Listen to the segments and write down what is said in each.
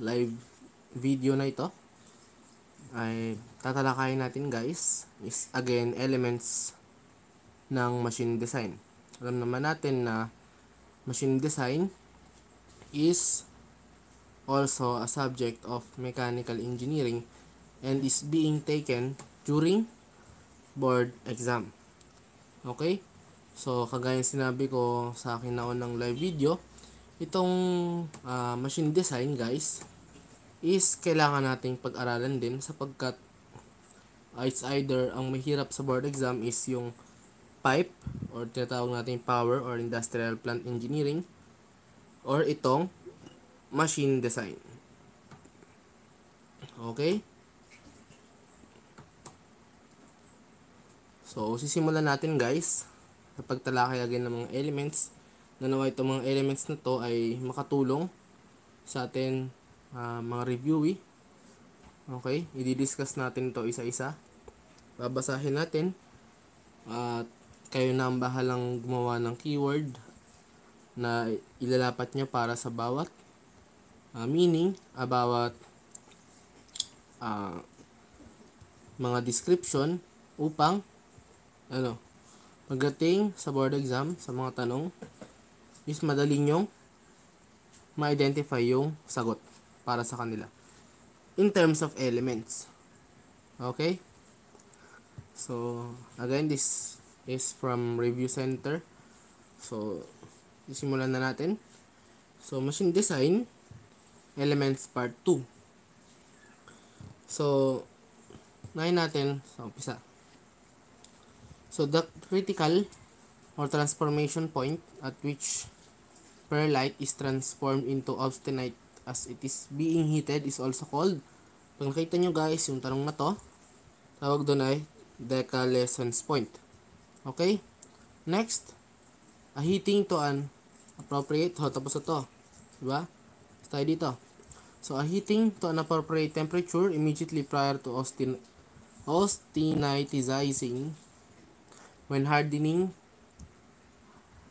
live video na ito ay tatalakayin natin guys is again elements ng machine design. Alam naman natin na machine design is also a subject of mechanical engineering and is being taken during board exam. Okay? So, kagaya sinabi ko sa akin na unang live video, itong uh, machine design guys is kailangan nating pag-aralan din sapagkat it's either ang mahirap sa board exam is yung pipe or tinatawag natin power or industrial plant engineering or itong machine design. Okay? So, sisimulan natin guys sa pagtalakay again ng mga elements na nawa itong mga elements na to ay makatulong sa atin uh, mga review Eh. Okay, i-discuss natin to isa-isa. Babasahin natin. At uh, kayo na ang bahalang gumawa ng keyword na ilalapat nyo para sa bawat uh, meaning, uh, bawat uh, mga description upang ano, pagdating sa board exam sa mga tanong is madali nyong ma-identify yung sagot para sa kanila in terms of elements. Okay? So, again, this is from Review Center. So, simulan na natin. So, Machine Design, Elements Part 2. So, nahin natin sa umpisa. So, the critical or transformation point at which perlite is transformed into austenite as it is being heated is also called. Pag nakita nyo guys, yung tanong na to, tawag doon ay Deca Lessons Point. Okay? Next, a heating to an appropriate, ho, oh, tapos ito, diba? Tayo dito. So, a heating to an appropriate temperature immediately prior to austin austenitizing when hardening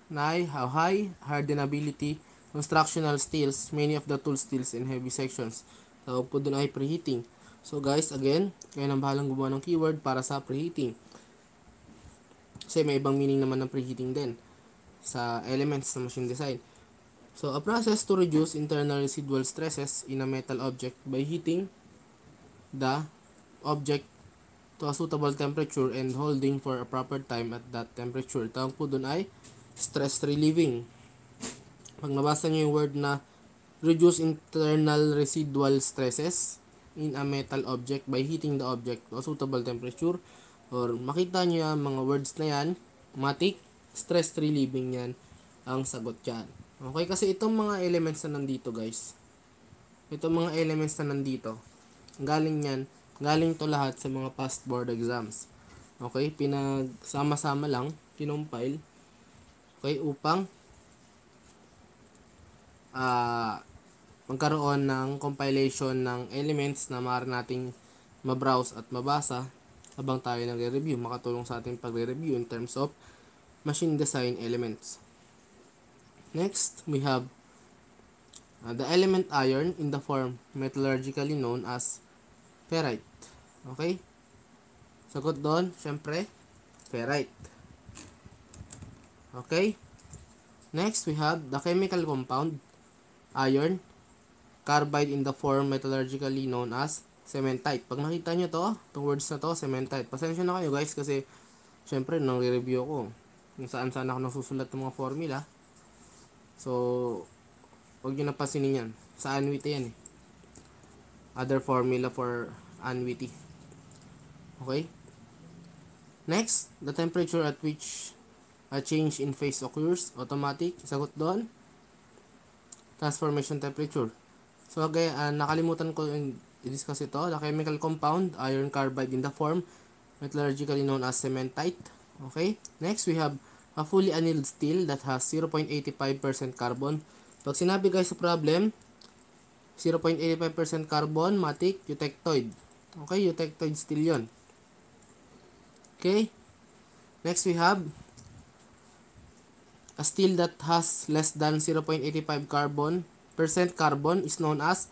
nigh how high hardenability constructional steels, many of the tool steels in heavy sections. Tawag po dun ay preheating. So guys, again, kayo nang bahalang gumawa ng keyword para sa preheating. Kasi may ibang meaning naman ng preheating din sa elements ng machine design. So, a process to reduce internal residual stresses in a metal object by heating the object to a suitable temperature and holding for a proper time at that temperature. Tawag po dun ay stress relieving pag nabasa nyo yung word na reduce internal residual stresses in a metal object by heating the object to a suitable temperature or makita nyo yan, mga words na yan, matik, stress relieving yan, ang sagot yan. Okay, kasi itong mga elements na nandito guys, itong mga elements na nandito, galing yan, galing to lahat sa mga past board exams. Okay, pinagsama-sama lang, kinumpile, okay, upang uh, magkaroon ng compilation ng elements na maaari nating mabrowse at mabasa habang tayo nagre-review. Makatulong sa ating pagre-review in terms of machine design elements. Next, we have uh, the element iron in the form metallurgically known as ferrite. Okay? Sagot doon, syempre, ferrite. Okay? Next, we have the chemical compound iron carbide in the form metallurgically known as cementite. Pag nakita nyo to, itong words na to, cementite. Pasensya na kayo guys kasi syempre nang review ko kung saan saan ako nasusulat ng mga formula. So, huwag nyo napasinin yan. Sa annuity yan eh. Other formula for annuity. Okay? Next, the temperature at which a change in phase occurs, automatic. Sagot doon, transformation temperature. So again, uh, nakalimutan ko i-discuss ito. The chemical compound, iron carbide in the form, metallurgically known as cementite. Okay? Next, we have a fully annealed steel that has 0.85% carbon. Pag sinabi guys sa problem, 0.85% carbon, matik, eutectoid. Okay, eutectoid steel yon. Okay? Next we have A steel that has less than 0.85 carbon percent carbon is known as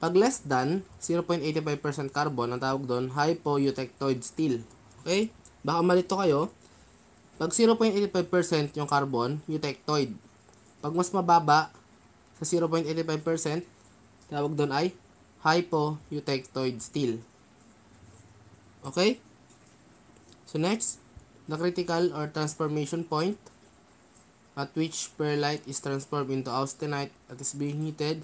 pag less than 0.85% carbon, ang tawag doon, hypoeutectoid steel. Okay? Baka malito kayo, pag 0.85% yung carbon, eutectoid. Pag mas mababa sa 0.85%, tawag doon ay hypoeutectoid steel. Okay? So next, the critical or transformation point at which perlite is transformed into austenite at is being heated.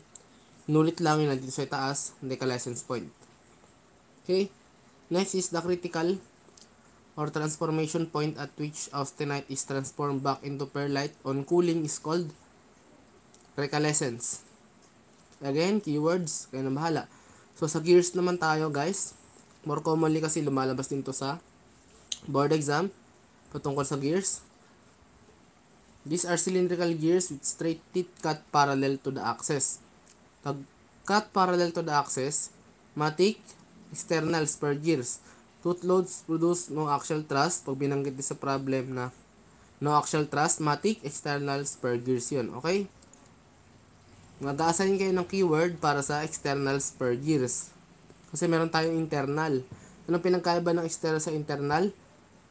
Nulit lang yun nandito sa taas, decalescence point. Okay? Next is the critical or transformation point at which austenite is transformed back into perlite on cooling is called recalescence. Again, keywords, kaya na bahala. So, sa gears naman tayo, guys. More commonly kasi lumalabas din to sa board exam patungkol sa gears. These are cylindrical gears with straight teeth cut parallel to the axis. Pag cut parallel to the axis, matic, external spur gears. Tooth loads produce no axial thrust. Pag binanggit din sa problem na no axial thrust, matic, external spur gears yun. Okay? Mag-assign kayo ng keyword para sa external spur gears. Kasi meron tayong internal. Anong pinagkaiba ng external sa internal?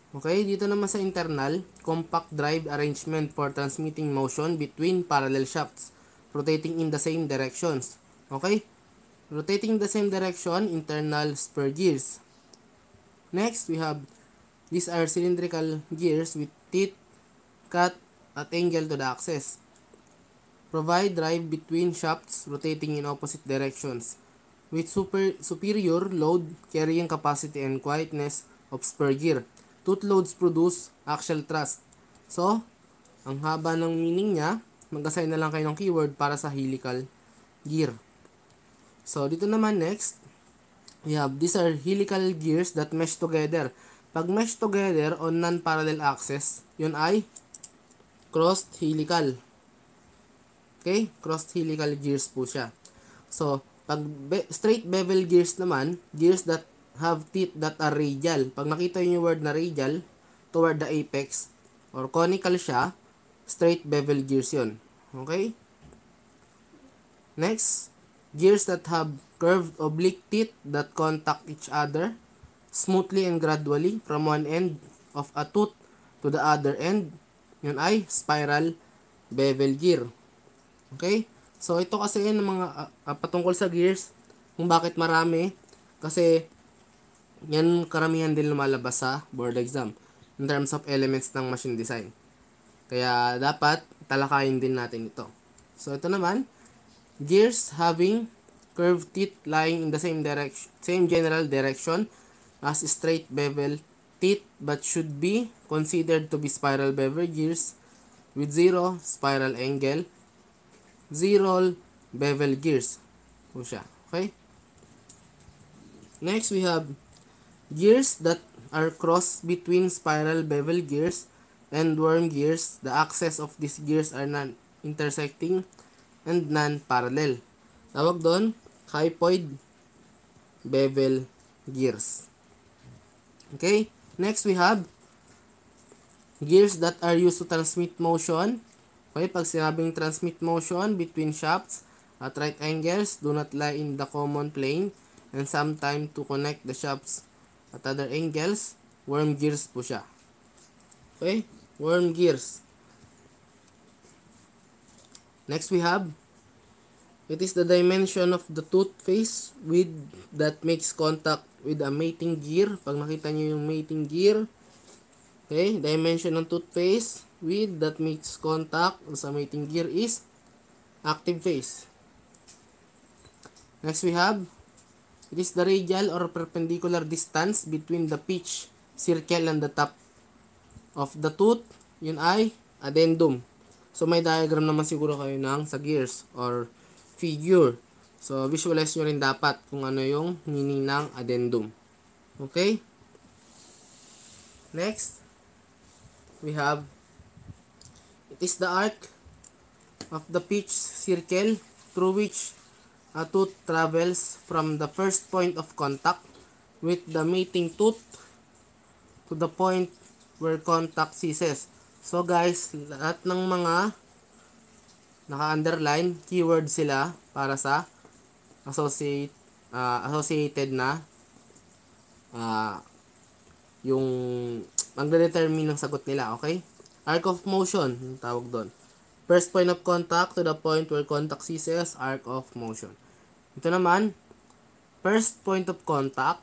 Okay, dito naman sa internal, compact drive arrangement for transmitting motion between parallel shafts, rotating in the same directions. Okay, rotating the same direction, internal spur gears. Next, we have, these are cylindrical gears with teeth cut at angle to the axis. Provide drive between shafts rotating in opposite directions with super, superior load carrying capacity and quietness of spur gear. Tooth loads produce axial thrust. So, ang haba ng meaning niya, mag-assign na lang kayo ng keyword para sa helical gear. So, dito naman next, we have these are helical gears that mesh together. Pag mesh together on non-parallel axis, yun ay crossed helical. Okay? Crossed helical gears po siya. So, pag be straight bevel gears naman, gears that have teeth that are radial. Pag nakita yung word na radial, toward the apex, or conical siya, straight bevel gears yun. Okay? Next, gears that have curved oblique teeth that contact each other smoothly and gradually from one end of a tooth to the other end. Yun ay spiral bevel gear. Okay? So, ito kasi yun mga uh, uh, patungkol sa gears, kung bakit marami. Kasi, yan karamihan din lumalabas sa board exam in terms of elements ng machine design. Kaya dapat talakayin din natin ito. So ito naman, gears having curved teeth lying in the same direction, same general direction as straight bevel teeth but should be considered to be spiral bevel gears with zero spiral angle, zero bevel gears. Po siya. Okay? Next, we have Gears that are crossed between spiral bevel gears and worm gears, the axes of these gears are non-intersecting and non-parallel. Tawag doon, hypoid bevel gears. Okay, next we have gears that are used to transmit motion. Okay, pag sinabing transmit motion between shafts at right angles do not lie in the common plane and sometimes to connect the shafts at other angles, worm gears po siya. Okay? Worm gears. Next we have, it is the dimension of the tooth face with that makes contact with a mating gear. Pag nakita nyo yung mating gear, okay, dimension ng tooth face with that makes contact sa mating gear is active face. Next we have It is the radial or perpendicular distance between the pitch circle and the top of the tooth. Yun ay addendum. So, may diagram naman siguro kayo ng sa gears or figure. So, visualize nyo rin dapat kung ano yung meaning ng addendum. Okay? Next, we have, it is the arc of the pitch circle through which a tooth travels from the first point of contact with the mating tooth to the point where contact ceases. So guys, lahat ng mga naka-underline, keyword sila para sa associate, uh, associated na uh, yung magde-determine ng sagot nila, okay? Arc of motion, tawag doon. First point of contact to the point where contact ceases, arc of motion. Ito naman, first point of contact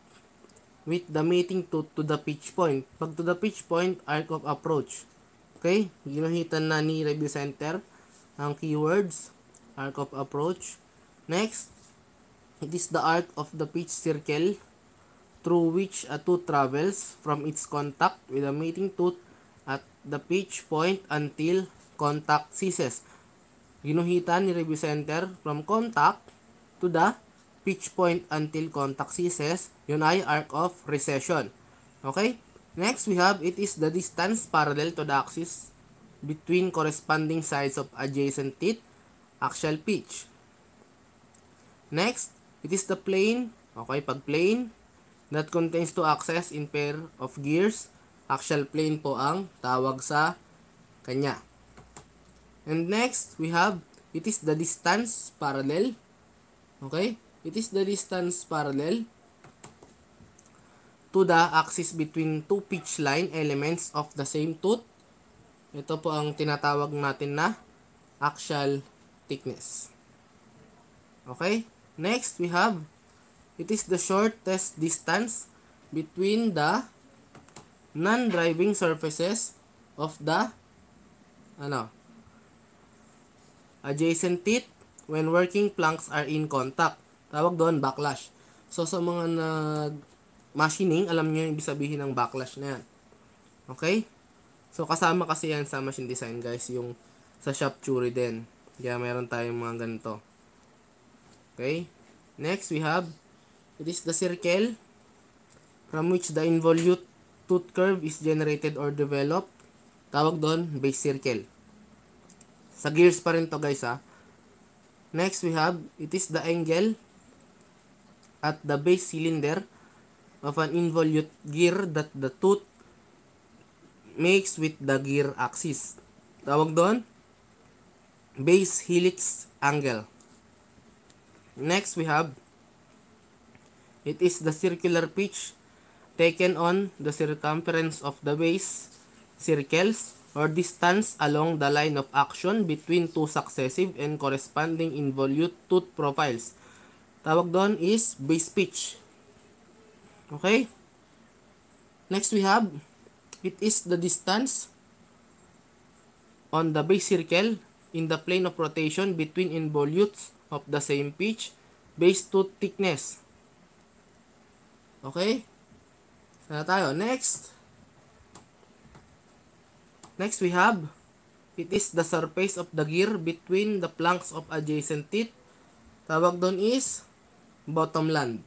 with the meeting to, to the pitch point. Pag to the pitch point, arc of approach. Okay? Ginuhitan na ni review center ang keywords, arc of approach. Next, it is the arc of the pitch circle through which a tooth travels from its contact with the meeting tooth at the pitch point until contact ceases. Ginuhitan ni review center from contact to the pitch point until contact ceases. Yun ay arc of recession. Okay? Next, we have it is the distance parallel to the axis between corresponding sides of adjacent teeth, axial pitch. Next, it is the plane, okay, pag plane, that contains two axes in pair of gears, axial plane po ang tawag sa kanya. And next, we have, it is the distance parallel Okay? It is the distance parallel to the axis between two pitch line elements of the same tooth. Ito po ang tinatawag natin na axial thickness. Okay? Next, we have it is the shortest distance between the non-driving surfaces of the ano adjacent teeth when working planks are in contact. Tawag doon, backlash. So, sa mga nag-machining, alam nyo yung ibig sabihin ng backlash na yan. Okay? So, kasama kasi yan sa machine design, guys, yung sa shop churi din. Kaya, meron tayong mga ganito. Okay? Next, we have, it is the circle from which the involute tooth curve is generated or developed. Tawag doon, base circle. Sa gears pa rin to, guys, ha? Next, we have, it is the angle at the base cylinder of an involute gear that the tooth makes with the gear axis. Tawag doon, base helix angle. Next, we have, it is the circular pitch taken on the circumference of the base circles or distance along the line of action between two successive and corresponding involute tooth profiles. Tawag doon is base pitch. Okay? Next we have, it is the distance on the base circle in the plane of rotation between involutes of the same pitch base tooth thickness. Okay? Sana tayo. Next. Next we have, it is the surface of the gear between the planks of adjacent teeth. Tawag doon is bottom land.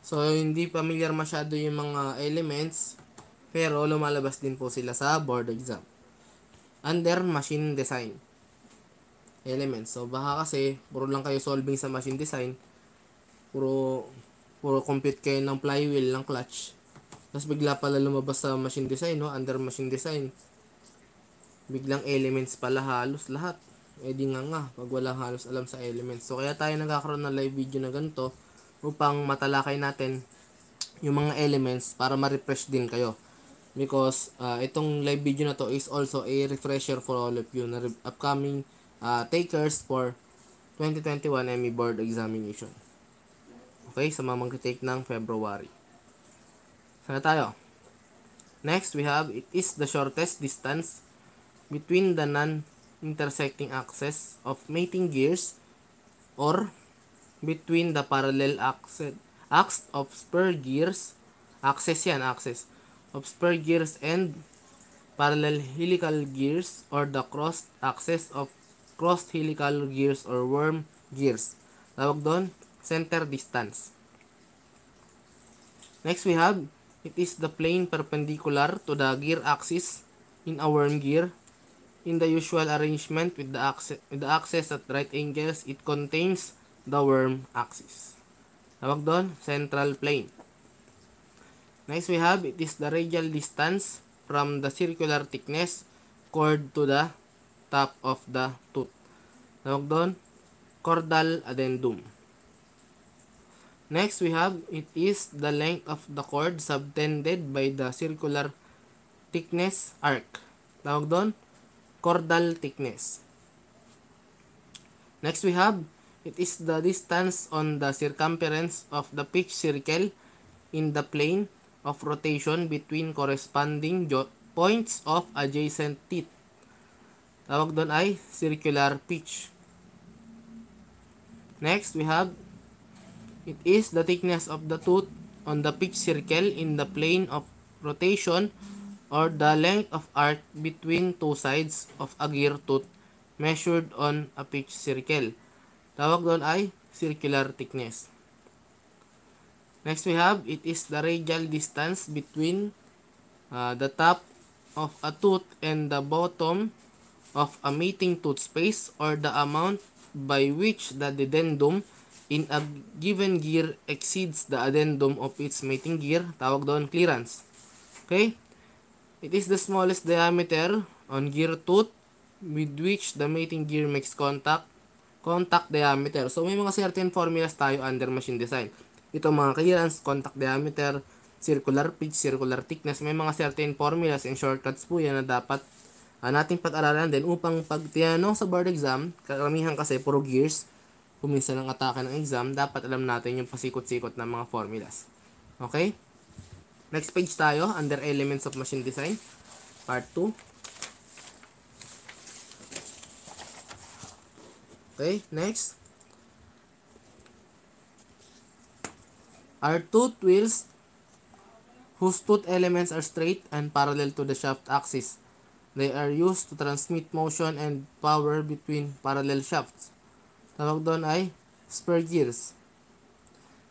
So, hindi familiar masyado yung mga elements, pero lumalabas din po sila sa board exam. Under machine design elements. So, baka kasi, puro lang kayo solving sa machine design, puro, puro compute kayo ng flywheel, ng clutch, tapos bigla pala lumabas sa machine design, no? Under machine design. Biglang elements pala halos lahat. Eh di nga nga, pag wala halos alam sa elements. So kaya tayo nagkakaroon ng live video na ganito upang matalakay natin yung mga elements para ma-refresh din kayo. Because uh, itong live video na to is also a refresher for all of you na upcoming uh, takers for 2021 ME Board Examination. Okay, sa mga mag-take ng February. Saka tayo. Next, we have, it is the shortest distance between the non-intersecting axes of mating gears or between the parallel axis, axes of spur gears, axis yan, axis, of spur gears and parallel helical gears or the crossed axis of crossed helical gears or worm gears. Tawag doon, center distance. Next, we have It is the plane perpendicular to the gear axis in a worm gear. In the usual arrangement with the, axis, with the axis at right angles, it contains the worm axis. Tawag doon, central plane. Next we have, it is the radial distance from the circular thickness cord to the top of the tooth. Tawag doon, caudal addendum. Next, we have it is the length of the chord subtended by the circular thickness arc. Tawag doon, chordal thickness. Next, we have it is the distance on the circumference of the pitch circle in the plane of rotation between corresponding points of adjacent teeth. Tawag doon ay circular pitch. Next, we have It is the thickness of the tooth on the pitch circle in the plane of rotation or the length of arc between two sides of a gear tooth measured on a pitch circle. Tawag doon ay circular thickness. Next we have, it is the radial distance between uh, the top of a tooth and the bottom of a mating tooth space or the amount by which the dedendum in a given gear exceeds the addendum of its mating gear, tawag doon clearance. Okay? It is the smallest diameter on gear tooth with which the mating gear makes contact contact diameter. So, may mga certain formulas tayo under machine design. Ito mga clearance, contact diameter, circular pitch, circular thickness. May mga certain formulas and shortcuts po yan na dapat uh, nating pag-aralan din upang pag sa board exam, karamihan kasi puro gears, pumisa ng atake ng exam, dapat alam natin yung pasikot-sikot ng mga formulas. Okay? Next page tayo, under Elements of Machine Design, Part 2. Okay, next. Are two wheels whose tooth elements are straight and parallel to the shaft axis. They are used to transmit motion and power between parallel shafts. Tawag doon ay spur gears.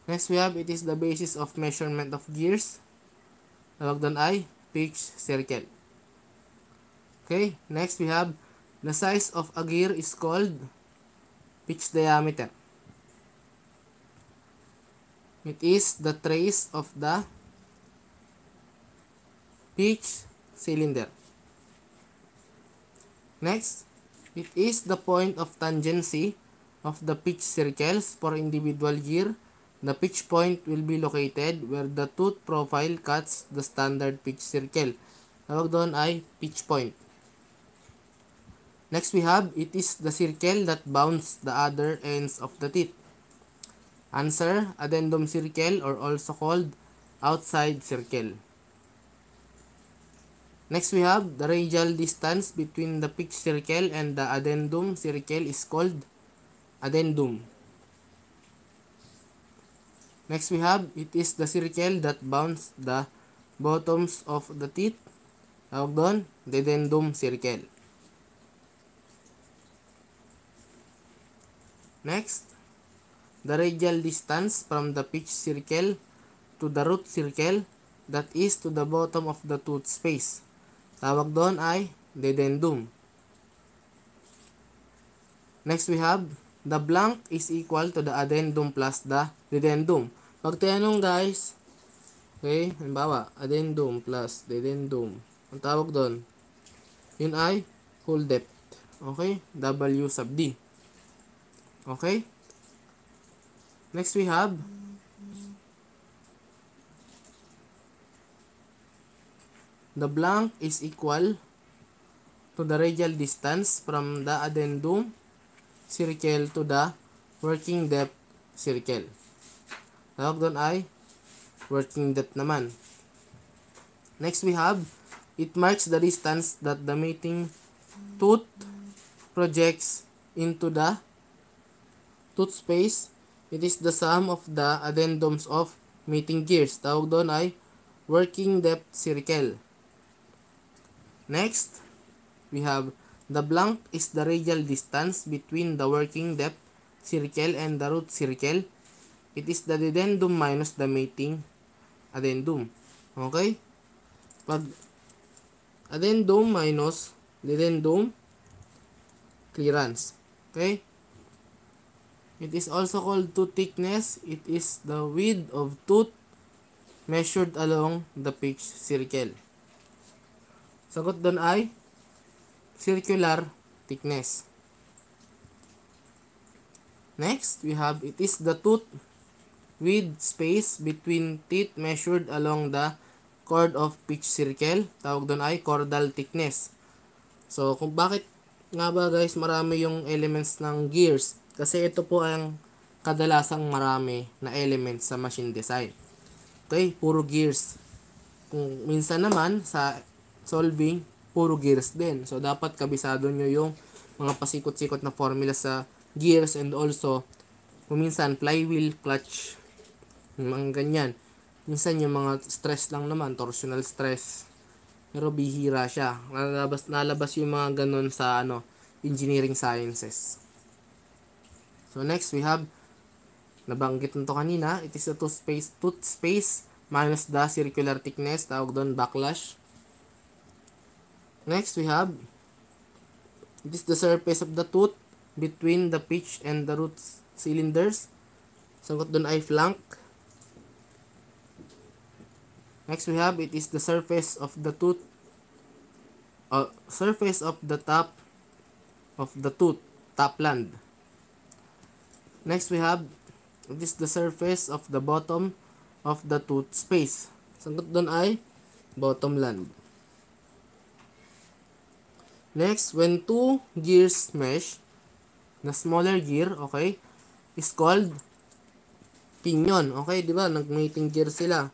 Next we have, it is the basis of measurement of gears. Tawag doon ay pitch circle. Okay, next we have, the size of a gear is called pitch diameter. It is the trace of the pitch cylinder. Next, it is the point of tangency of the pitch circles for individual gear, the pitch point will be located where the tooth profile cuts the standard pitch circle. Tawag doon ay pitch point. Next we have, it is the circle that bounds the other ends of the teeth. Answer, addendum circle or also called outside circle. Next we have, the radial distance between the pitch circle and the addendum circle is called addendum. Next we have, it is the circle that bounds the bottoms of the teeth. Tawag doon, dedendum circle. Next, the radial distance from the pitch circle to the root circle that is to the bottom of the tooth space. Tawag doon ay dedendum. Next we have The blank is equal to the addendum plus the dedendum. Pag tinanong guys, okay, halimbawa, addendum plus dedendum. Ang tawag doon, yun ay full depth. Okay, W sub D. Okay? Next we have the blank is equal to the radial distance from the addendum circle to the working depth circle. Tawag doon ay working depth naman. Next we have, it marks the distance that the mating tooth projects into the tooth space. It is the sum of the addendums of mating gears. Tawag doon ay working depth circle. Next, we have The blank is the radial distance between the working depth circle and the root circle. It is the addendum minus the mating addendum. Okay? Pag addendum minus addendum clearance. Okay? It is also called tooth thickness. It is the width of tooth measured along the pitch circle. Sagot doon ay circular thickness. Next, we have it is the tooth with space between teeth measured along the chord of pitch circle. Tawag doon ay chordal thickness. So, kung bakit nga ba guys marami yung elements ng gears? Kasi ito po ang kadalasang marami na elements sa machine design. Okay, puro gears. Kung minsan naman sa solving, puro gears din. So, dapat kabisado nyo yung mga pasikot-sikot na formula sa gears and also, kuminsan, flywheel, clutch, mga ganyan. Minsan, yung mga stress lang naman, torsional stress. Pero bihira siya. Nalabas, nalabas yung mga ganun sa ano, engineering sciences. So, next, we have nabanggit nito kanina, it is a tooth space, tooth space minus the circular thickness, tawag doon backlash. Next, we have this the surface of the tooth between the pitch and the root cylinders. Sagot doon ay flank. Next, we have it is the surface of the tooth uh, surface of the top of the tooth, top land. Next, we have it is the surface of the bottom of the tooth space. Sagot doon ay bottom land. Next, when two gears mesh, na smaller gear, okay, is called pinion. Okay, di ba? Nag-mating gear sila.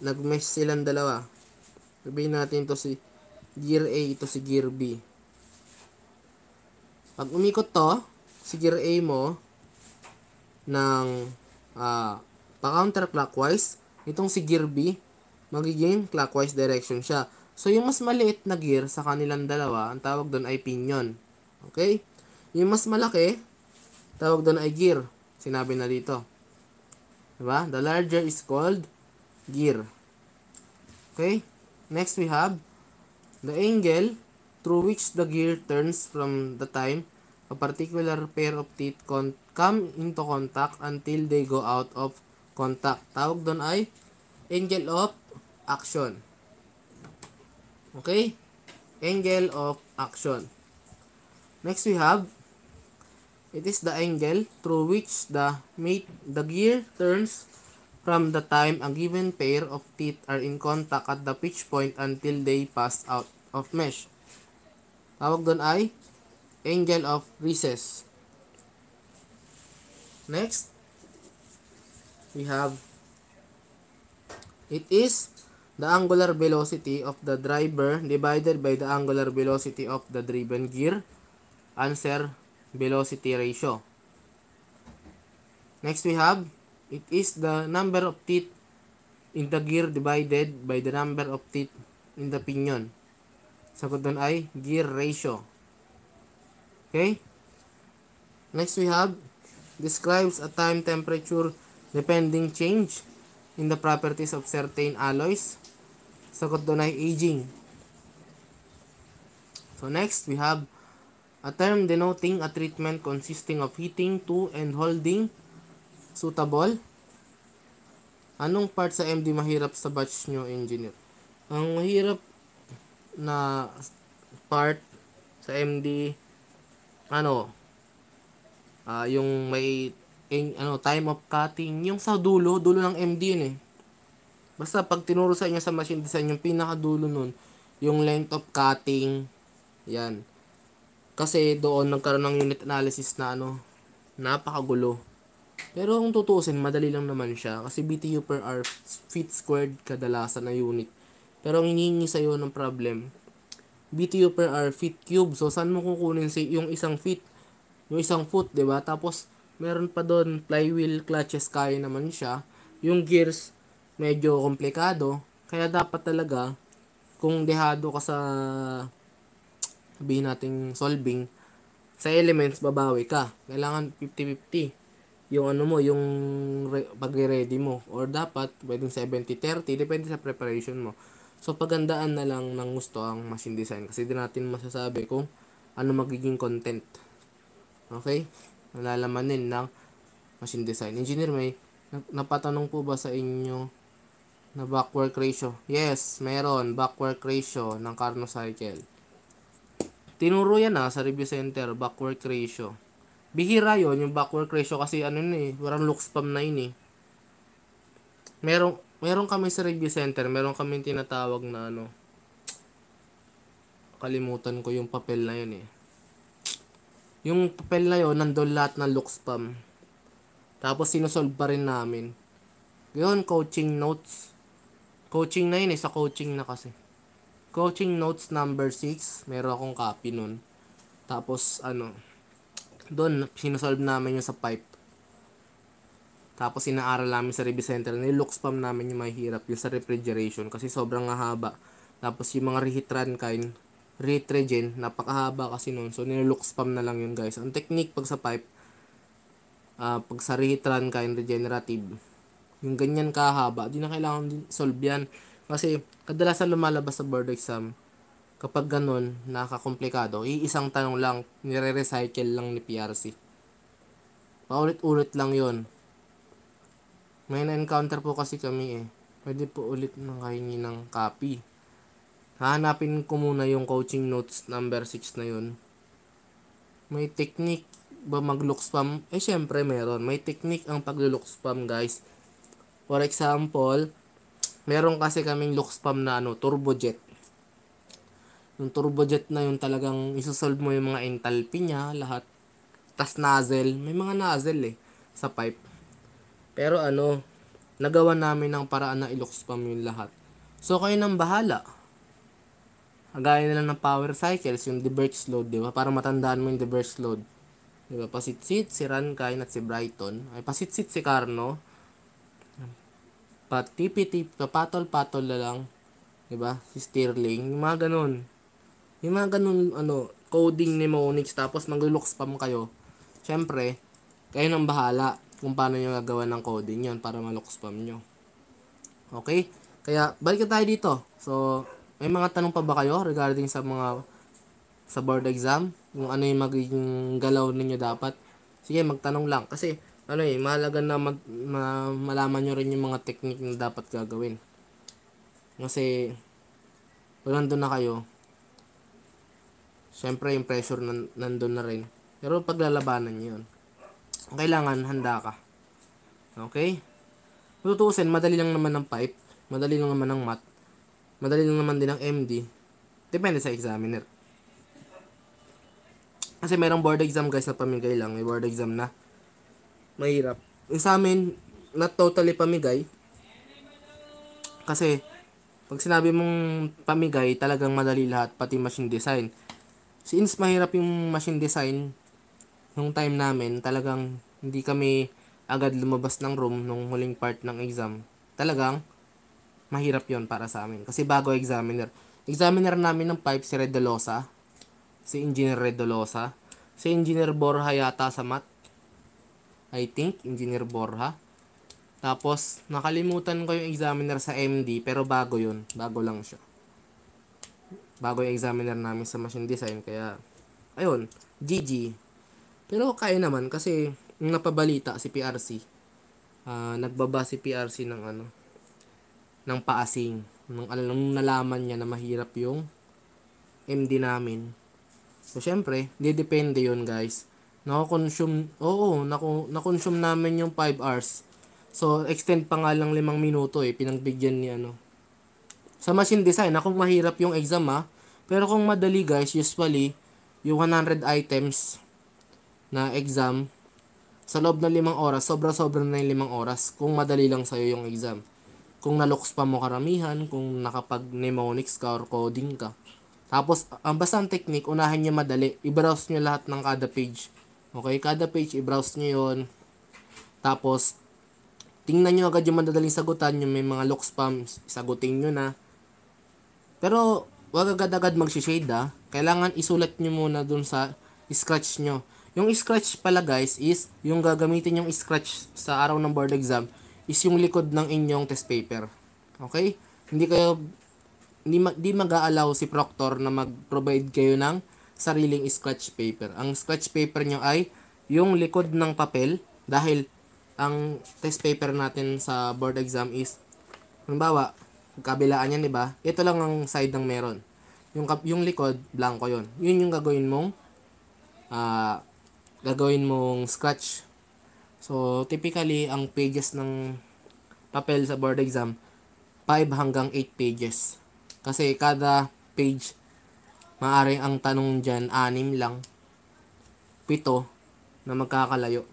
Nag-mesh silang dalawa. Sabihin natin to si gear A, ito si gear B. Pag umikot to, si gear A mo, ng uh, pa-counterclockwise, itong si gear B, magiging clockwise direction siya. So, yung mas maliit na gear sa kanilang dalawa, ang tawag doon ay pinion. Okay? Yung mas malaki, tawag doon ay gear. Sinabi na dito. Diba? The larger is called gear. Okay? Next we have the angle through which the gear turns from the time a particular pair of teeth con come into contact until they go out of contact. Tawag doon ay angle of action. Okay? Angle of action. Next we have, it is the angle through which the, mate, the gear turns from the time a given pair of teeth are in contact at the pitch point until they pass out of mesh. Tawag doon ay angle of recess. Next, we have, it is the angular velocity of the driver divided by the angular velocity of the driven gear. Answer, velocity ratio. Next we have, it is the number of teeth in the gear divided by the number of teeth in the pinion. Sagot doon ay gear ratio. Okay? Next we have, describes a time temperature depending change in the properties of certain alloys Sagot doon ay aging. So next, we have a term denoting a treatment consisting of heating to and holding suitable. Anong part sa MD mahirap sa batch nyo, engineer? Ang mahirap na part sa MD ano uh, yung may in, ano time of cutting yung sa dulo dulo ng MD yun eh Basta pag tinuro sa inyo sa machine design, yung pinakadulo nun, yung length of cutting, yan. Kasi doon nagkaroon ng unit analysis na ano, napakagulo. Pero kung tutusin, madali lang naman siya. Kasi BTU per hour, feet squared kadalasan na unit. Pero ang hinihingi sa'yo ng problem, BTU per hour, feet cube. So, saan mo kukunin si yung isang feet? Yung isang foot, ba diba? Tapos, meron pa doon, flywheel clutches, kaya naman siya. Yung gears, medyo komplikado. Kaya dapat talaga, kung dehado ka sa, sabihin natin, solving, sa elements, babawi ka. Kailangan 50-50 yung ano mo, yung pag ready mo. Or dapat, pwedeng 70-30, depende sa preparation mo. So, pagandaan na lang ng gusto ang machine design kasi di natin masasabi kung ano magiging content. Okay? Nalalaman ng machine design. Engineer, may napatanong po ba sa inyo na backward ratio. Yes, meron backward ratio ng Carnot cycle. Tinuro yan na ah, sa review center, backward ratio. Bihira yon yung backward ratio kasi ano yun eh, parang look spam na yun eh. Meron, meron kami sa review center, meron kami tinatawag na ano, kalimutan ko yung papel na yun eh. Yung papel na yun, nandun lahat ng look spam. Tapos sinusolve pa rin namin. Yun, coaching notes Coaching na yun eh, sa coaching na kasi. Coaching notes number 6, meron akong copy nun. Tapos ano, doon sinosolve namin yung sa pipe. Tapos inaaral namin sa review center, nilooks-pam namin yung mahirap, yung sa refrigeration kasi sobrang haba. Tapos yung mga rehitran kind, retregen, napakahaba kasi noon. So nilooks-pam na lang yun guys. Ang technique pag sa pipe, uh, pag sa rehitran kind, regenerative, yung ganyan kahaba, di na kailangan din solve yan. Kasi kadalasan lumalabas sa board exam, kapag ganun, nakakomplikado, iisang tanong lang, nire-recycle lang ni PRC. Paulit-ulit lang yon May na-encounter po kasi kami eh. Pwede po ulit nang kahingi ng copy. Hahanapin ko muna yung coaching notes number 6 na yon May technique ba mag-look spam? Eh, syempre meron. May technique ang pag-look spam, guys. For example, meron kasi kaming Luxpam na ano, turbojet. Yung turbojet na yun talagang isosolve mo yung mga enthalpy niya, lahat. Tas nozzle, may mga nozzle eh sa pipe. Pero ano, nagawa namin ng paraan na iluxpam yung lahat. So kayo nang bahala. Gaya na lang ng power cycles, yung diverge load, di ba? Para matandaan mo yung diverge load. Di ba? Pasitsit si Rankine at si Brighton. Ay, pasitsit si Carno patipitip, kapatol-patol na lang, 'di ba? Si Sterling, yung mga ganun. Yung mga ganun ano, coding ni Monix. tapos maglulok spam kayo. Syempre, kayo nang bahala kung paano niyo gagawa ng coding 'yon para ma malok spam niyo. Okay? Kaya balik tayo dito. So, may mga tanong pa ba kayo regarding sa mga sa board exam? Kung ano yung magiging galaw ninyo dapat? Sige, magtanong lang kasi ano eh, mahalaga na mag, ma, malaman nyo rin yung mga technique na dapat gagawin. Kasi, pag nandun na kayo, syempre yung pressure nan, nandun na rin. Pero paglalabanan nyo yun. Kailangan handa ka. Okay? Tutuusin, madali lang naman ng pipe, madali lang naman ng mat, madali lang naman din ng MD. Depende sa examiner. Kasi merong board exam guys na pamigay lang, may board exam na mahirap. Yung sa amin, not totally pamigay. Kasi, pag sinabi mong pamigay, talagang madali lahat, pati machine design. Since mahirap yung machine design, nung time namin, talagang hindi kami agad lumabas ng room nung huling part ng exam. Talagang, mahirap yon para sa amin. Kasi bago examiner. Examiner namin ng pipe si Redolosa, si Engineer Redolosa, si Engineer Borja yata sa math, I think, Engineer Borja. Tapos, nakalimutan ko yung examiner sa MD, pero bago yun. Bago lang siya. Bago yung examiner namin sa machine design, kaya, ayun, GG. Pero kaya naman, kasi napabalita si PRC. Uh, ah, nagbaba si PRC ng ano, ng paasing. Nung, nung nalaman niya na mahirap yung MD namin. So, syempre, depende yun, guys Nako-consume, oo, nako, na-consume namin yung 5 hours. So, extend pa nga lang 5 minuto eh, pinagbigyan ni ano. Sa machine design, ako mahirap yung exam ha. Ah. Pero kung madali guys, usually, yung 100 items na exam, sa loob ng limang oras, sobra-sobra na yung 5 oras kung madali lang sa'yo yung exam. Kung naloks pa mo karamihan, kung nakapag-mnemonics ka or coding ka. Tapos, ang basta ang technique, unahin niya madali. I-browse niyo lahat ng kada page Okay, kada page i-browse nyo yun. Tapos, tingnan nyo agad yung madadaling sagutan, yung may mga lock spam, sagutin nyo na. Pero, huwag agad-agad mag-shade ah. Kailangan isulat nyo muna dun sa scratch nyo. Yung scratch pala guys is, yung gagamitin yung scratch sa araw ng board exam is yung likod ng inyong test paper. Okay? Hindi kayo, hindi, hindi mag-allow si proctor na mag-provide kayo ng sariling scratch paper. Ang scratch paper nyo ay yung likod ng papel dahil ang test paper natin sa board exam is halimbawa, kabilaan yan, di ba? Ito lang ang side ng meron. Yung, yung likod, blanco yon Yun yung gagawin mong uh, gagawin mong scratch. So, typically, ang pages ng papel sa board exam, 5 hanggang 8 pages. Kasi kada page Maaring ang tanong dyan, anim lang, pito, na magkakalayo.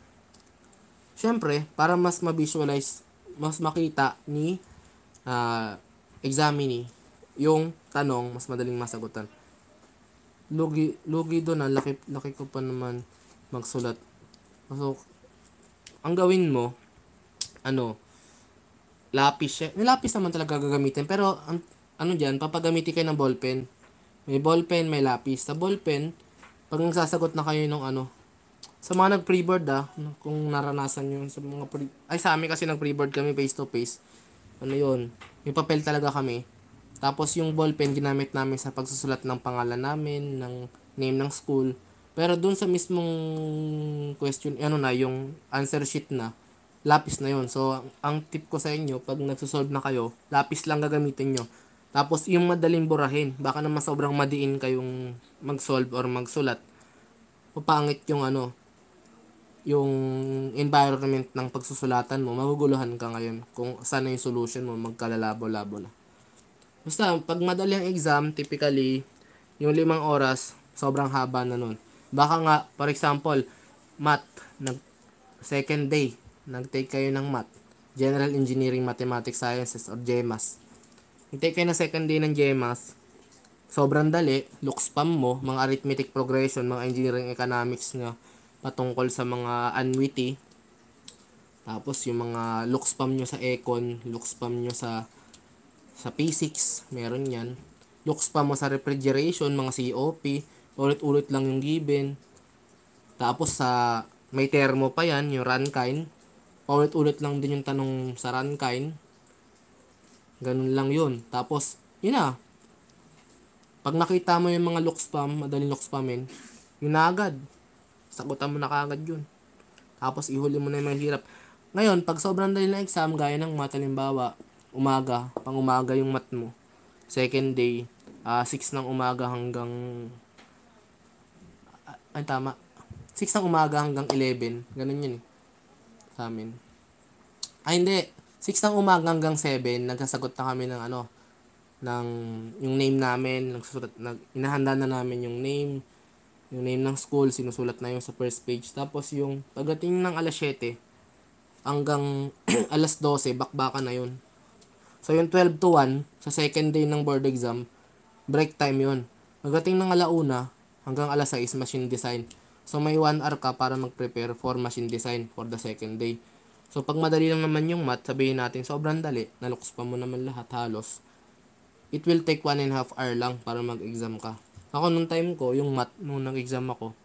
Siyempre, para mas ma-visualize, mas makita ni uh, ah, examinee yung tanong, mas madaling masagutan. Lugi, lugi doon na, ah, laki, laki ko pa naman magsulat. So, ang gawin mo, ano, lapis siya. Lapis naman talaga gagamitin. Pero, ang, ano diyan papagamitin kayo ng ballpen. May ballpen, may lapis. Sa ballpen, pag nagsasagot na kayo ng ano, sa mga nag-preboard ah, ano, kung naranasan yun sa mga pre ay sa amin kasi nag-preboard kami face to face. Ano yun, may papel talaga kami. Tapos yung ballpen ginamit namin sa pagsusulat ng pangalan namin, ng name ng school. Pero dun sa mismong question, ano na, yung answer sheet na, lapis na yon So, ang tip ko sa inyo, pag nagsusolve na kayo, lapis lang gagamitin nyo. Tapos yung madaling burahin, baka naman sobrang madiin kayong mag-solve or magsulat. Papangit yung ano, yung environment ng pagsusulatan mo, maguguluhan ka ngayon kung saan yung solution mo, magkalalabo-labo na. Basta, pag madali ang exam, typically, yung limang oras, sobrang haba na nun. Baka nga, for example, math, nag, second day, nag-take kayo ng math, General Engineering Mathematics Sciences or GEMAS. Hintay kayo ng second day ng GMAS. Sobrang dali, looks pam mo, mga arithmetic progression, mga engineering economics nyo, patungkol sa mga annuity. Tapos yung mga looks pam nyo sa econ, looks pam nyo sa sa physics, meron yan. Looks pam mo sa refrigeration, mga COP, ulit-ulit lang yung given. Tapos sa may termo pa yan, yung Rankine. Paulit-ulit lang din yung tanong sa Rankine. Ganun lang yun. Tapos, yun na. Pag nakita mo yung mga lock spam, madaling lock spamin, yun na agad. Sagutan mo na kaagad yun. Tapos, ihuli mo na yung mahirap. Ngayon, pag sobrang dali na exam, gaya ng math, halimbawa, umaga, pang umaga yung mat mo. Second day, uh, ah, 6 ng umaga hanggang ah, ay tama 6 ng umaga hanggang 11 ganun yun eh sa amin ay hindi 6 ng umaga hanggang 7, nagsasagot na kami ng ano, ng yung name namin, nagsusulat, nag, inahanda na namin yung name, yung name ng school, sinusulat na yung sa first page. Tapos yung pagdating ng alas 7, hanggang alas 12, bakbaka na yun. So yung 12 to 1, sa second day ng board exam, break time yun. Pagdating ng alauna, hanggang alas 6, machine design. So may 1 hour ka para mag-prepare for machine design for the second day. So, pag madali lang naman yung math, sabihin natin sobrang dali, pa mo naman lahat halos, it will take one and a half hour lang para mag-exam ka. Ako, nung time ko, yung math, nung nag-exam ako,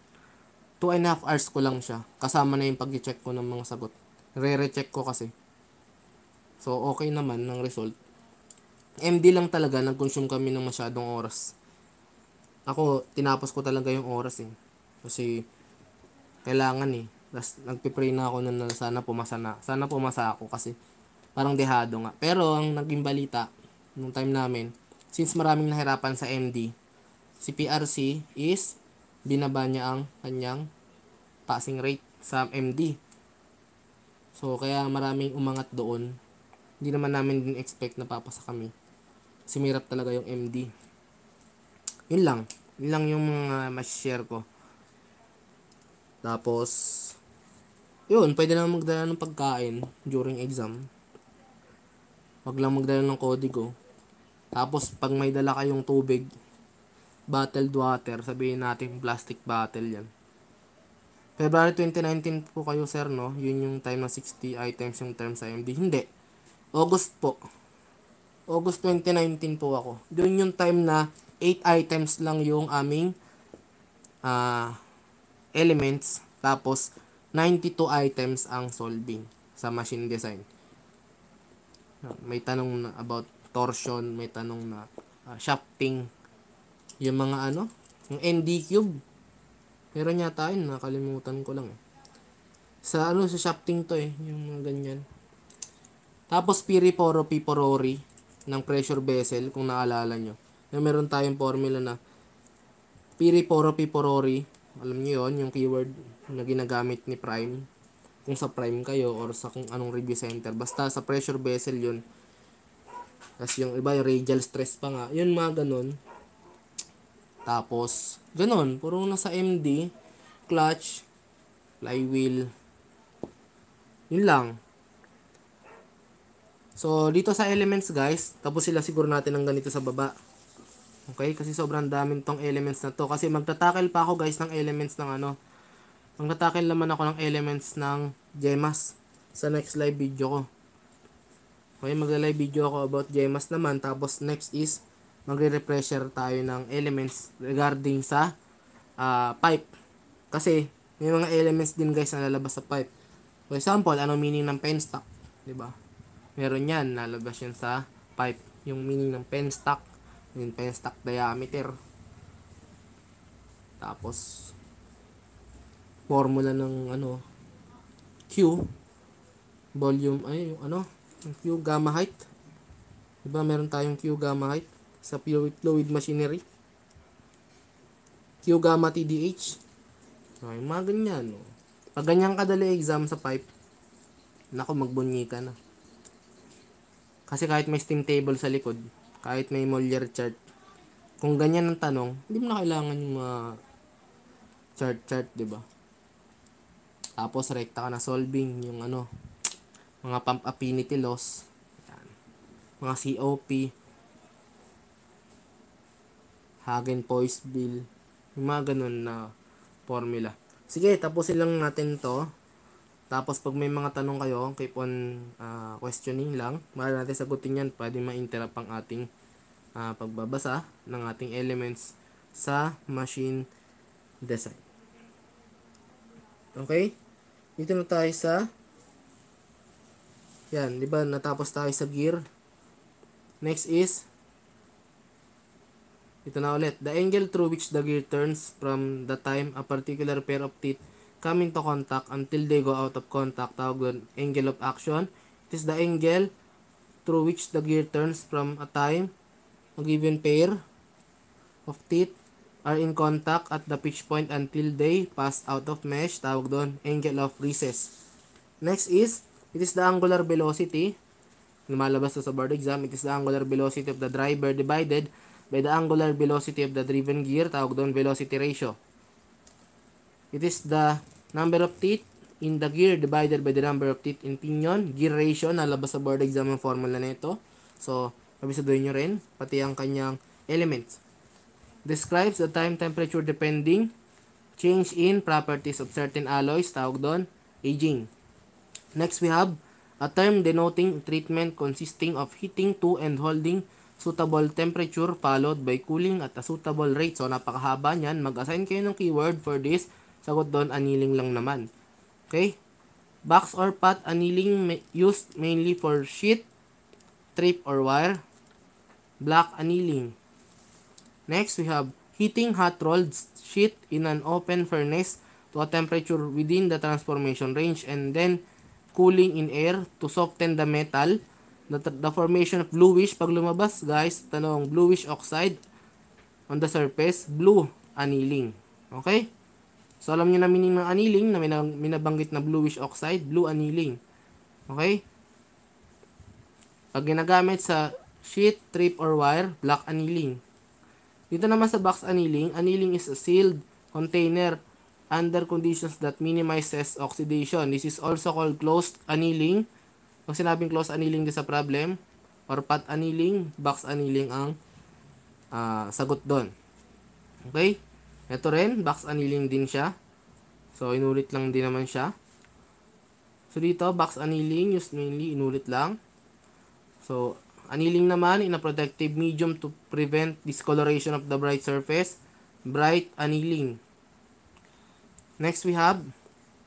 two and a half hours ko lang siya. Kasama na yung pag-check ko ng mga sagot. Re-recheck ko kasi. So, okay naman ng result. MD lang talaga, nag-consume kami ng masyadong oras. Ako, tinapos ko talaga yung oras eh. Kasi, kailangan eh. Nas, nagpipray na ako na sana pumasa na. Sana pumasa ako kasi parang dehado nga. Pero ang naging balita nung time namin, since maraming nahirapan sa MD, si PRC is binaba niya ang kanyang passing rate sa MD. So kaya maraming umangat doon. Hindi naman namin din expect na papasa kami. Simirap talaga yung MD. Yun lang. Yun lang yung mga uh, ma-share ko. Tapos, yun, pwede lang magdala ng pagkain during exam. Huwag lang magdala ng kodigo. Tapos, pag may dala kayong tubig, bottled water, sabihin natin plastic bottle yan. February 2019 po kayo sir, no? Yun yung time na 60 items yung term sa MD. Hindi. August po. August 2019 po ako. Doon yung time na 8 items lang yung aming uh, elements. Tapos, 92 items ang solving sa machine design. May tanong na about torsion, may tanong na uh, shafting, yung mga ano, yung ND cube. Meron yata yun, nakalimutan ko lang eh. Sa ano, sa shafting to eh, yung mga ganyan. Tapos piriporo piporori ng pressure vessel kung naalala nyo. Na meron tayong formula na piriporo piporori alam niyo yon yung keyword na ginagamit ni Prime. Kung sa Prime kayo or sa kung anong review center. Basta sa pressure vessel yun. Tapos yung iba, yung radial stress pa nga. Yun mga ganun. Tapos, ganun. Puro nasa MD, clutch, flywheel. Yun lang. So, dito sa elements guys, tapos sila siguro natin ng ganito sa baba. Okay? Kasi sobrang daming tong elements na to. Kasi magtatakil pa ako guys ng elements ng ano. Magtatakil naman ako ng elements ng gemas sa next live video ko. Okay, magla-live video ako about gemas naman. Tapos next is magre-refresher tayo ng elements regarding sa uh, pipe. Kasi may mga elements din guys na lalabas sa pipe. For example, ano meaning ng penstock? 'Di ba? Meron 'yan, lalabas 'yan sa pipe, yung meaning ng penstock yun pa yung stock diameter tapos formula ng ano Q volume ay yung ano yung Q gamma height diba meron tayong Q gamma height sa fluid, fluid machinery Q gamma TDH okay, diba, mga ganyan no? pag ganyan kadali exam sa pipe nako magbunyi ka na kasi kahit may steam table sa likod kahit may Mollier chart, kung ganyan ang tanong, hindi mo na kailangan yung mga chart chart, 'di ba? Tapos rekta ka na solving yung ano, mga pump affinity loss, yan. mga COP, Hagen Poise bill, yung mga ganun na formula. Sige, tapusin lang natin to. Tapos pag may mga tanong kayo, keep on uh, questioning lang. Maaari natin sagutin yan. Pwede ma-interrupt ang ating uh, pagbabasa ng ating elements sa machine design. Okay? Dito na tayo sa Yan, 'di ba? Natapos tayo sa gear. Next is Ito na ulit. The angle through which the gear turns from the time a particular pair of teeth come into contact until they go out of contact. Tawag doon, angle of action. It is the angle through which the gear turns from a time a given pair of teeth are in contact at the pitch point until they pass out of mesh. Tawag doon, angle of recess. Next is, it is the angular velocity. Lumalabas sa board exam, it is the angular velocity of the driver divided by the angular velocity of the driven gear. Tawag doon, velocity ratio. It is the number of teeth in the gear divided by the number of teeth in pinion. Gear ratio, nalabas sa board exam ang formula nito. So, abisaduhin nyo rin, pati ang kanyang elements. Describes the time temperature depending change in properties of certain alloys, tawag doon, aging. Next, we have a term denoting treatment consisting of heating to and holding suitable temperature followed by cooling at a suitable rate. So, napakahaba niyan. Mag-assign kayo ng keyword for this Sagot doon, aniling lang naman. Okay? Box or pot, aniling used mainly for sheet, trip or wire. Black aniling. Next, we have heating hot rolled sheet in an open furnace to a temperature within the transformation range and then cooling in air to soften the metal. The, the formation of bluish, pag lumabas guys, tanong bluish oxide on the surface, blue aniling. Okay? So, alam nyo na meaning ng aniling na minabanggit na bluish oxide, blue aniling. Okay? Pag ginagamit sa sheet, trip, or wire, black aniling. Dito naman sa box aniling, aniling is a sealed container under conditions that minimizes oxidation. This is also called closed annealing. Kung sinabing closed annealing din sa problem, or pot annealing, box annealing ang uh, sagot doon. Okay? Ito rin, box annealing din siya. So, inulit lang din naman siya. So, dito, box annealing, used mainly, inulit lang. So, annealing naman in a protective medium to prevent discoloration of the bright surface. Bright annealing. Next, we have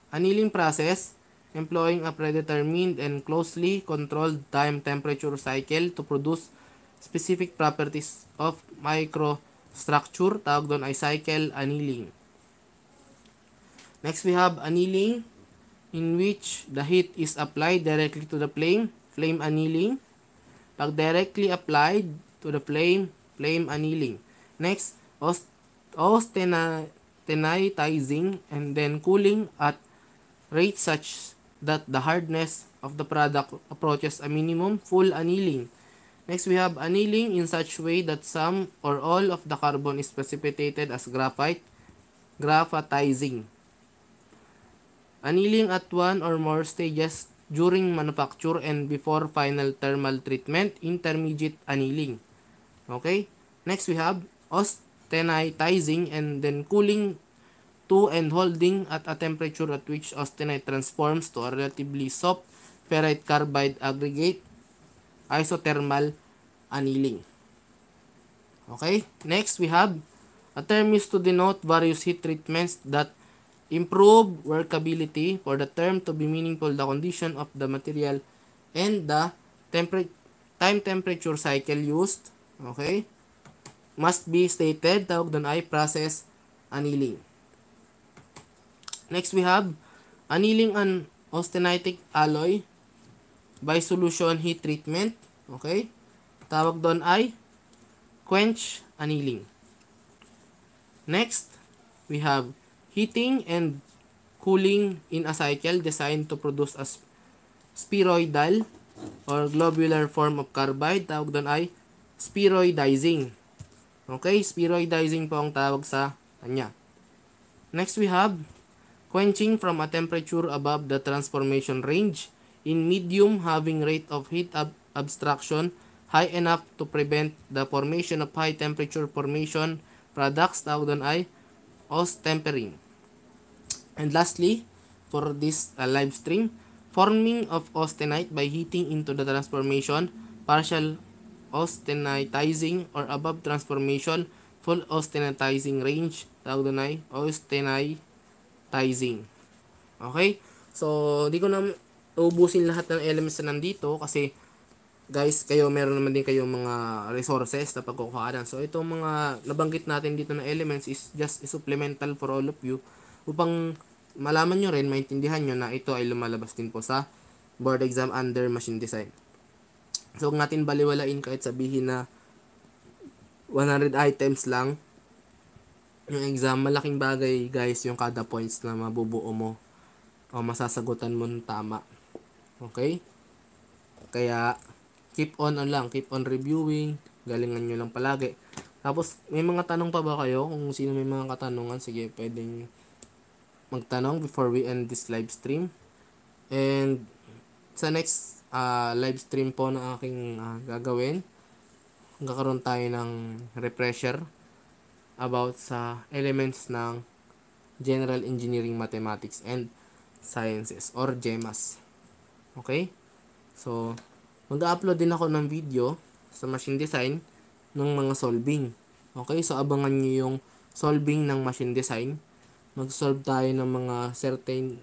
annealing process employing a predetermined and closely controlled time temperature cycle to produce specific properties of micro structure. Tawag doon ay cycle annealing. Next, we have annealing in which the heat is applied directly to the flame. Flame annealing. Pag directly applied to the flame, flame annealing. Next, austenitizing and then cooling at rate such that the hardness of the product approaches a minimum full annealing. Next, we have annealing in such way that some or all of the carbon is precipitated as graphite, graphitizing. Annealing at one or more stages during manufacture and before final thermal treatment, intermediate annealing. Okay? Next, we have austenitizing and then cooling to and holding at a temperature at which austenite transforms to a relatively soft ferrite carbide aggregate isothermal annealing. Okay? Next, we have a term used to denote various heat treatments that improve workability for the term to be meaningful the condition of the material and the temper time temperature cycle used. Okay? Must be stated, tawag doon ay process annealing. Next, we have annealing an austenitic alloy by solution heat treatment. Okay? Tawag doon ay quench annealing. Next, we have heating and cooling in a cycle designed to produce a spheroidal or globular form of carbide. Tawag doon ay spheroidizing. Okay, spheroidizing po ang tawag sa kanya. Next we have quenching from a temperature above the transformation range in medium having rate of heat ab abstraction high enough to prevent the formation of high temperature formation products tawag doon ay os tempering. And lastly, for this uh, live stream, forming of austenite by heating into the transformation, partial austenitizing or above transformation, full austenitizing range, tawag doon ay austenitizing. Okay? So, di ko na ubusin lahat ng elements na nandito kasi guys, kayo meron naman din kayong mga resources na pagkukuhaan. So itong mga nabanggit natin dito na elements is just supplemental for all of you upang malaman nyo rin, maintindihan nyo na ito ay lumalabas din po sa board exam under machine design. So huwag natin baliwalain kahit sabihin na 100 items lang yung exam. Malaking bagay guys yung kada points na mabubuo mo o masasagutan mo tama Okay? Kaya, keep on on ano lang. Keep on reviewing. Galingan nyo lang palagi. Tapos, may mga tanong pa ba kayo? Kung sino may mga katanungan, sige, pwedeng magtanong before we end this live stream. And, sa next uh, live stream po na aking uh, gagawin, magkakaroon tayo ng refresher about sa elements ng General Engineering Mathematics and Sciences or GEMAS. Okay? So, mag-upload din ako ng video sa machine design ng mga solving. Okay? So, abangan nyo yung solving ng machine design. Mag-solve tayo ng mga certain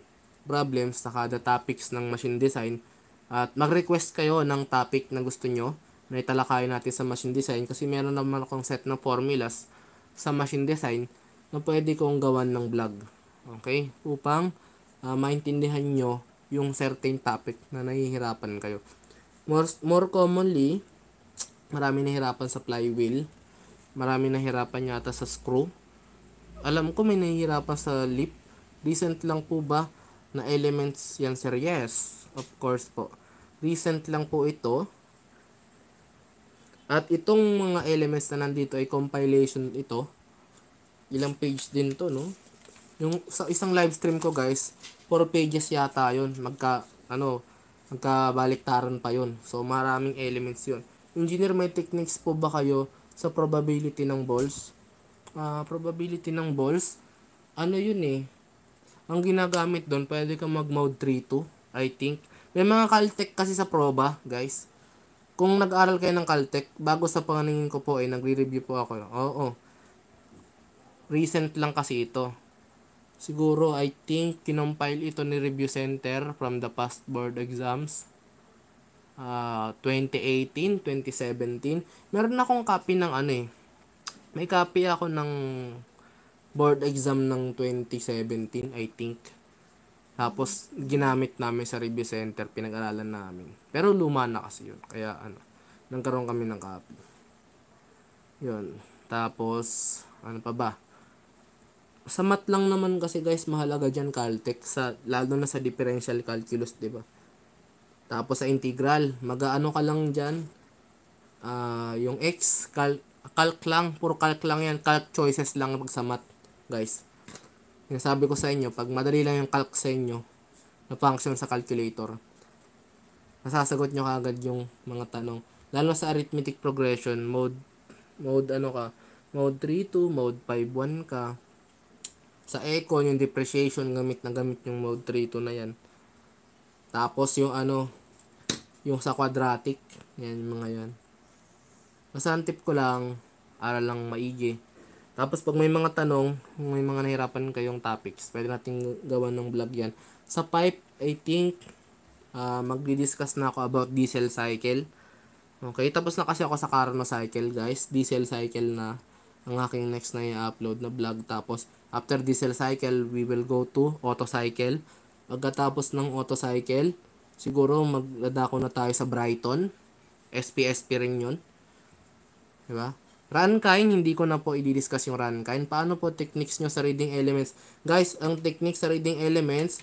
problems sa kada topics ng machine design. At mag-request kayo ng topic na gusto nyo na italakay natin sa machine design kasi meron naman akong set ng formulas sa machine design na pwede kong gawan ng vlog. Okay? Upang uh, maintindihan nyo yung certain topic na nahihirapan kayo. More, more commonly, marami nahihirapan sa flywheel, marami nahihirapan yata sa screw. Alam ko may nahihirapan sa lip. Recent lang po ba na elements yan sir? Yes, of course po. Recent lang po ito. At itong mga elements na nandito ay compilation ito. Ilang page din to, no? Yung sa isang live stream ko, guys, 4 pages yata yon magka ano magkabaliktaran pa yon so maraming elements yon engineer may techniques po ba kayo sa probability ng balls uh, probability ng balls ano yun eh ang ginagamit doon pwede kang mag mode 3 2 I think may mga Caltech kasi sa proba guys kung nag-aral kayo ng Caltech bago sa paningin ko po ay eh, nagre-review po ako oo recent lang kasi ito Siguro, I think, kinompile ito ni Review Center from the past board exams. Uh, 2018, 2017. Meron akong copy ng ano eh. May copy ako ng board exam ng 2017, I think. Tapos, ginamit namin sa review center, pinag-aralan namin. Pero luma na kasi yun. Kaya ano, nagkaroon kami ng copy. Yun. Tapos, ano pa ba? Sa math lang naman kasi guys, mahalaga dyan Caltech, sa, lalo na sa differential calculus, ba diba? Tapos sa integral, mag-ano ka lang dyan, uh, yung x, cal calc lang, puro calc lang yan, calc choices lang pag sa math, guys. Sinasabi ko sa inyo, pag madali lang yung calc sa inyo, na function sa calculator, masasagot nyo kagad yung mga tanong. Lalo sa arithmetic progression, mode, mode ano ka, mode 3, 2, mode 5, 1 ka, sa Econ, yung depreciation, gamit na gamit yung mode 3 2 na yan. Tapos yung ano, yung sa quadratic, yan yung mga yan. Masantip ko lang, aral lang maigi. Tapos pag may mga tanong, may mga nahirapan kayong topics, pwede nating gawan ng vlog yan. Sa pipe, I think, uh, magdi-discuss na ako about diesel cycle. Okay, tapos na kasi ako sa Carno cycle guys. Diesel cycle na ang aking next na i-upload na vlog. Tapos, After diesel cycle, we will go to auto cycle. Pagkatapos ng auto cycle, siguro magdadako na tayo sa Brighton. SPSP rin yun. Diba? Rankine, hindi ko na po i-discuss yung Rankine. Paano po techniques nyo sa reading elements? Guys, ang technique sa reading elements,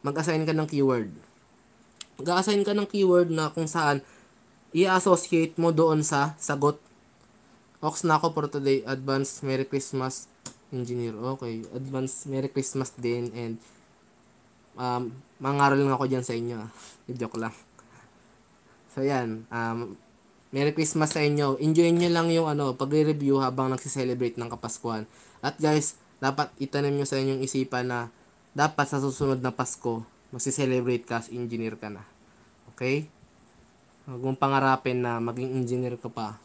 mag-assign ka ng keyword. Mag-assign ka ng keyword na kung saan i-associate mo doon sa sagot. Ox na ako for today. Advance Merry Christmas engineer. Okay. Advance Merry Christmas din and um, mangaral lang ako dyan sa inyo. Ah. Joke lang. So, yan. Um, Merry Christmas sa inyo. Enjoy nyo lang yung ano, pagre-review habang nagsi-celebrate ng Kapaskuhan. At guys, dapat itanim nyo sa inyong isipan na dapat sa susunod na Pasko, magsi-celebrate ka as engineer ka na. Okay? Huwag mong pangarapin na maging engineer ka pa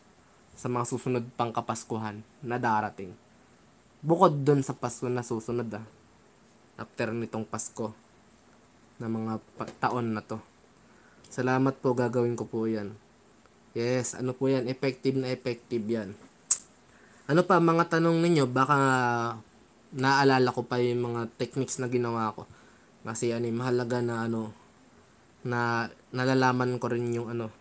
sa mga susunod pang Kapaskuhan na darating. Bukod doon sa Pasko na susunod ah. After nitong Pasko na mga pa- taon na to. Salamat po gagawin ko po yan. Yes, ano po yan? Effective na effective yan. Ano pa mga tanong ninyo? Baka naalala ko pa yung mga techniques na ginawa ko. Kasi ano, eh, mahalaga na ano na nalalaman ko rin yung ano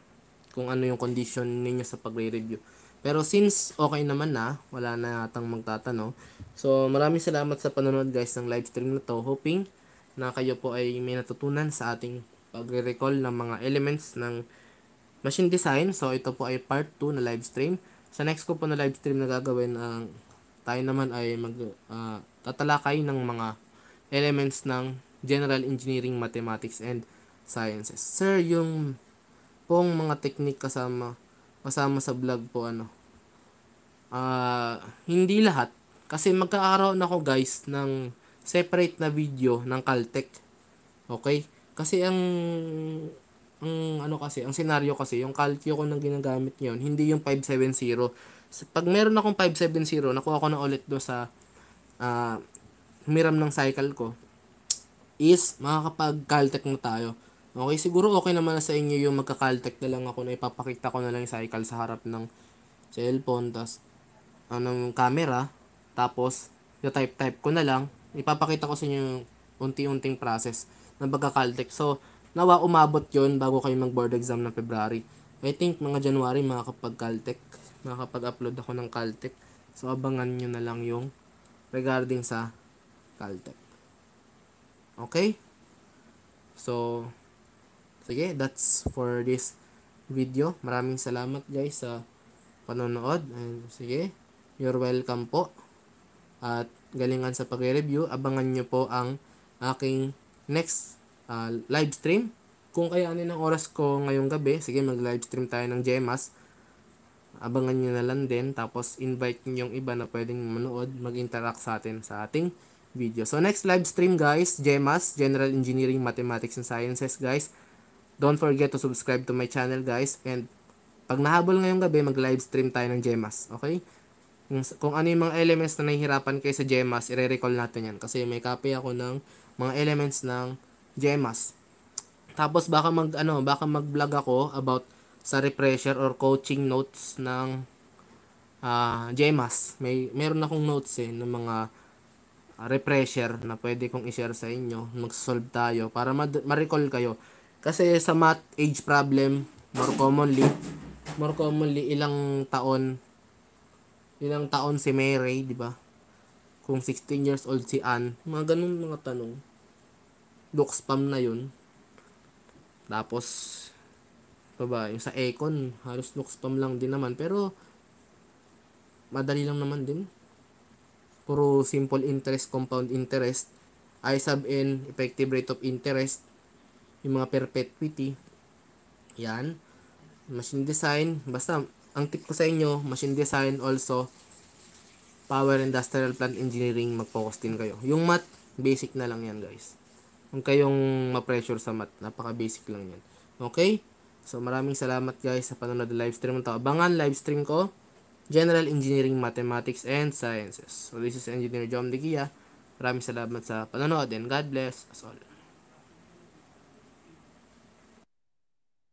kung ano yung condition ninyo sa pagre-review. Pero since okay naman na, wala na atang magtatanong. So maraming salamat sa panonood guys ng live stream na to. Hoping na kayo po ay may natutunan sa ating pagre-recall ng mga elements ng machine design. So ito po ay part 2 na live stream. Sa next ko po na live stream na gagawin ang uh, tayo naman ay mag uh, tatalakay ng mga elements ng general engineering mathematics and sciences. Sir, yung pong mga technique kasama kasama sa vlog po ano. Uh, hindi lahat. Kasi magkakaroon ako guys ng separate na video ng Caltech. Okay? Kasi ang ang ano kasi, ang scenario kasi, yung Caltech ko nang ginagamit ngayon, hindi yung 570. Pag meron akong 570, nakuha ko na ulit do sa uh, ah, miram ng cycle ko is makakapag Caltech na tayo. Okay, siguro okay naman na sa inyo yung magka-caltech na lang ako na ipapakita ko na lang yung cycle sa harap ng cellphone, tas anong camera, tapos yung type-type ko na lang, ipapakita ko sa inyo yung unti-unting process ng pagka-caltech. So, nawa umabot yon bago kayo mag-board exam ng February. I think mga January makakapag-caltech, makakapag-upload ako ng caltech. So, abangan nyo na lang yung regarding sa caltech. Okay? So, Sige, that's for this video. Maraming salamat guys sa panonood. And sige, you're welcome po. At galingan sa pag-review, abangan nyo po ang aking next uh, live stream. Kung kayanin ang oras ko ngayong gabi, sige mag-live stream tayo ng GMAS. Abangan nyo na lang din. Tapos invite nyo yung iba na pwedeng manood, mag-interact sa atin sa ating video. So next live stream guys, GMAS, General Engineering Mathematics and Sciences guys. Don't forget to subscribe to my channel guys and pag nahabol ngayong gabi mag live stream tayo ng Gemas, okay? kung ano yung mga elements na nahihirapan kayo sa Gemas, ire-recall natin yan kasi may copy ako ng mga elements ng Gemas. Tapos baka mag ano, baka mag-vlog ako about sa refresher or coaching notes ng uh, May meron akong notes eh ng mga refresher na pwede kong i-share sa inyo. Mag-solve tayo para ma-recall kayo. Kasi sa math age problem, more commonly, more commonly ilang taon ilang taon si Mary, di ba? Kung 16 years old si Ann, mga ganun mga tanong. Doc spam na 'yun. Tapos ito ba, yung sa Econ, halos doc spam lang din naman pero madali lang naman din. Puro simple interest, compound interest, I sub n, effective rate of interest, yung mga perpetuity. Yan. Machine design. Basta, ang tip ko sa inyo, machine design also, power industrial plant engineering, mag-focus din kayo. Yung math, basic na lang yan guys. Huwag kayong ma-pressure sa math. Napaka-basic lang yan. Okay? So, maraming salamat guys sa panonood ng live stream nito. Abangan live stream ko, General Engineering, Mathematics, and Sciences. So, this is Engineer John Deguia. Maraming salamat sa panonood and God bless us all.